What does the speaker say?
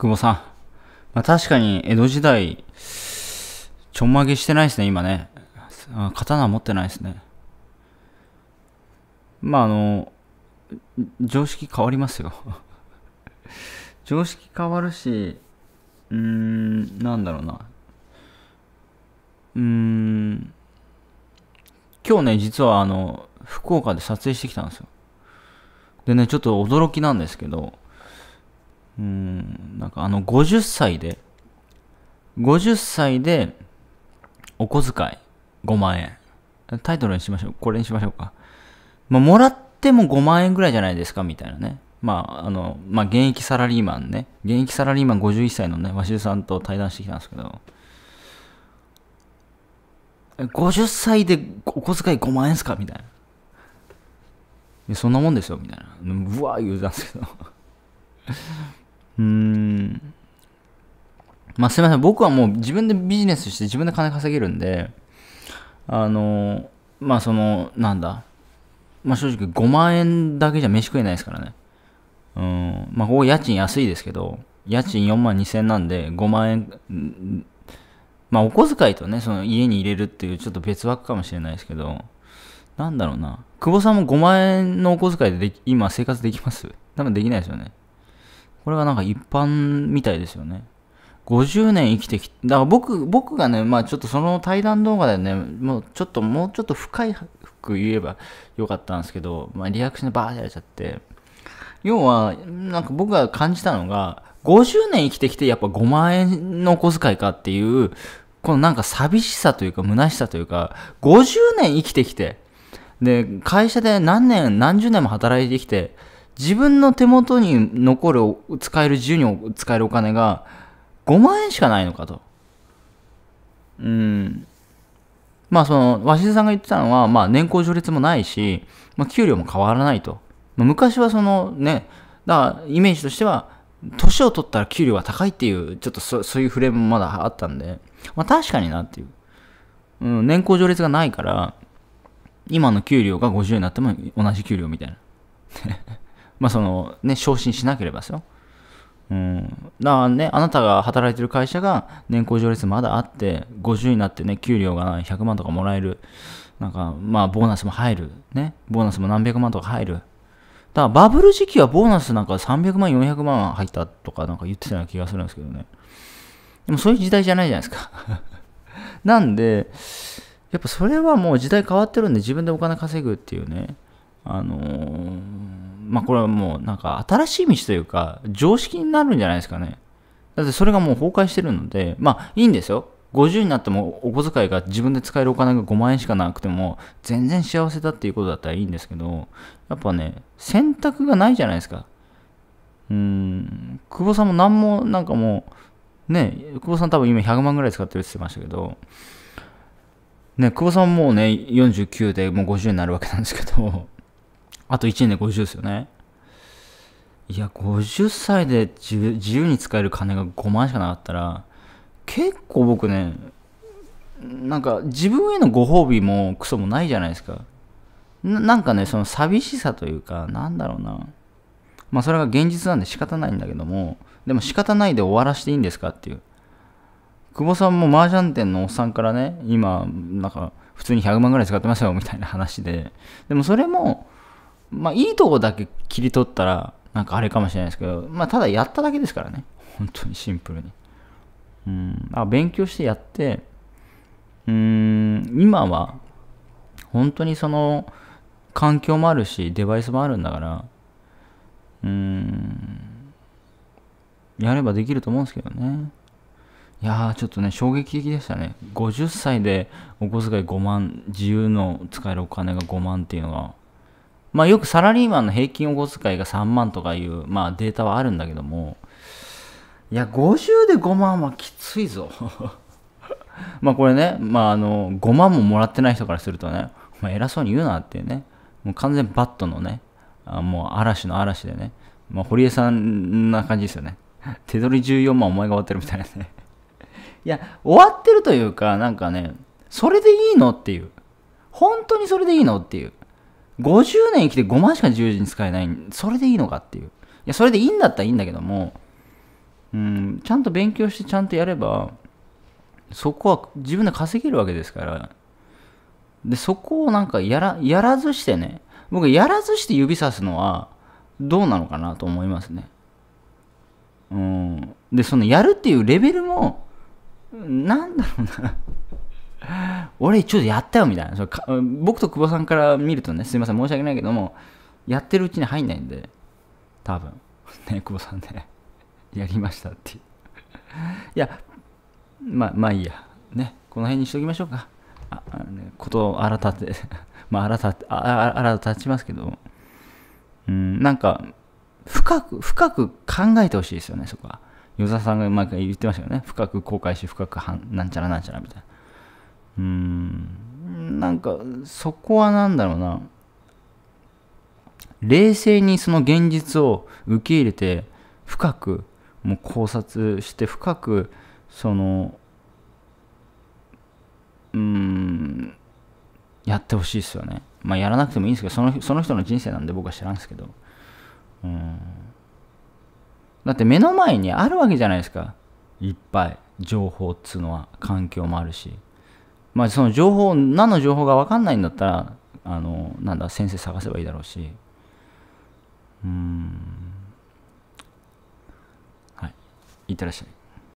久保さん。まあ、確かに江戸時代、ちょんまげしてないですね、今ね。刀持ってないですね。まああの、常識変わりますよ 常識変わるし、うーん、なんだろうな。うーん、今日ね、実はあの、福岡で撮影してきたんですよ。でね、ちょっと驚きなんですけど、うん、なんかあの、50歳で、50歳で、お小遣い5万円。タイトルにしましょう。これにしましょうか。まあ、もらっても5万円ぐらいじゃないですか、みたいなね。まあ、あの、まあ、現役サラリーマンね。現役サラリーマン51歳のね、鷲津さんと対談してきたんですけど、50歳でお小遣い5万円っすかみたいな。いそんなもんですよ、みたいな。うわー言うたんですけど。うん。まあ、すいません。僕はもう自分でビジネスして自分で金稼げるんで、あの、まあ、その、なんだ。まあ、正直5万円だけじゃ飯食えないですからね。うん。まあ、ここ家賃安いですけど、家賃4万2千なんで5万円、まあ、お小遣いとね、その家に入れるっていうちょっと別枠かもしれないですけど、なんだろうな。久保さんも5万円のお小遣いで今生活できます多分できないですよね。これがなんか一般みたいですよね。50年生きてきだから僕、僕がね、まあちょっとその対談動画でね、もうちょっと、もうちょっと深いく言えばよかったんですけど、まあリアクションでバーってやれちゃって、要は、なんか僕が感じたのが、50年生きてきてやっぱ5万円のお小遣いかっていう、このなんか寂しさというか虚しさというか、50年生きてきて、で、会社で何年、何十年も働いてきて、自分の手元に残る使える自由に使えるお金が5万円しかないのかとうんまあその鷲津さんが言ってたのは、まあ、年功序列もないし、まあ、給料も変わらないと、まあ、昔はそのねだからイメージとしては年を取ったら給料が高いっていうちょっとそういうフレームもまだあったんで、まあ、確かになっていう、うん、年功序列がないから今の給料が50になっても同じ給料みたいなまあそのね、昇進しなければですよ。うん、だからね、あなたが働いてる会社が年功序列まだあって、50になってね、給料が100万とかもらえる。なんか、まあ、ボーナスも入る。ね。ボーナスも何百万とか入る。だから、バブル時期はボーナスなんか300万、400万入ったとかなんか言ってたような気がするんですけどね。でも、そういう時代じゃないじゃないですか なんで、やっぱそれはもう時代変わってるんで、自分でお金稼ぐっていうね。あのーまあこれはもうなんか新しい道というか常識になるんじゃないですかね。だってそれがもう崩壊してるので、まあいいんですよ。50になってもお小遣いが自分で使えるお金が5万円しかなくても全然幸せだっていうことだったらいいんですけど、やっぱね、選択がないじゃないですか。うん、久保さんも何もなんかもう、ね、久保さん多分今100万ぐらい使ってるって言ってましたけど、ね、久保さんもうね、49でもう50になるわけなんですけど、あと1年で50ですよね。いや、50歳で自由に使える金が5万しかなかったら、結構僕ね、なんか自分へのご褒美もクソもないじゃないですか。なんかね、その寂しさというか、なんだろうな。まあそれが現実なんで仕方ないんだけども、でも仕方ないで終わらしていいんですかっていう。久保さんも麻雀店のおっさんからね、今、なんか普通に100万ぐらい使ってますよみたいな話で、でもそれも、まあ、いいとこだけ切り取ったら、なんかあれかもしれないですけど、まあ、ただやっただけですからね。本当にシンプルに。うん、あ勉強してやって、うん、今は、本当にその、環境もあるし、デバイスもあるんだから、うん、やればできると思うんですけどね。いやー、ちょっとね、衝撃的でしたね。50歳でお小遣い5万、自由の使えるお金が5万っていうのは、まあ、よくサラリーマンの平均お小遣いが3万とかいう、まあ、データはあるんだけども、いや、50で5万はきついぞ まあこれね、まああの、5万ももらってない人からするとね、まあ、偉そうに言うなっていうね、もう完全バットのね、あもう嵐の嵐でね、まあ、堀江さんな感じですよね。手取り14万お前が終わってるみたいなねいや、終わってるというか、なんかね、それでいいのっていう。本当にそれでいいのっていう。50年生きて5万しか自由に使えない。それでいいのかっていう。いや、それでいいんだったらいいんだけども、うん、ちゃんと勉強してちゃんとやれば、そこは自分で稼げるわけですから。で、そこをなんかやら、やらずしてね、僕やらずして指さすのはどうなのかなと思いますね。うん。で、そのやるっていうレベルも、なんだろうな俺ちょっとやったよみたいなそか僕と久保さんから見るとねすいません申し訳ないけどもやってるうちに入んないんで多分 ね久保さんね やりましたっていう いやままあいいやねこの辺にしときましょうかああ、ね、ことを新たてまあ新たあ新た立ちますけどうんなんか深く深く考えてほしいですよねそこは与田さんが前か言ってましたよね深く後悔し深くはんなんちゃらなんちゃらみたいなうんなんかそこは何だろうな冷静にその現実を受け入れて深くもう考察して深くそのうんやってほしいですよねまあやらなくてもいいんですけどそのその人の人生なんで僕は知らんですけどうんだって目の前にあるわけじゃないですかいっぱい情報っつうのは環境もあるしまあ、その情報何の情報が分かんないんだったらあのなんだ先生探せばいいだろうしうんはいいってらっしゃい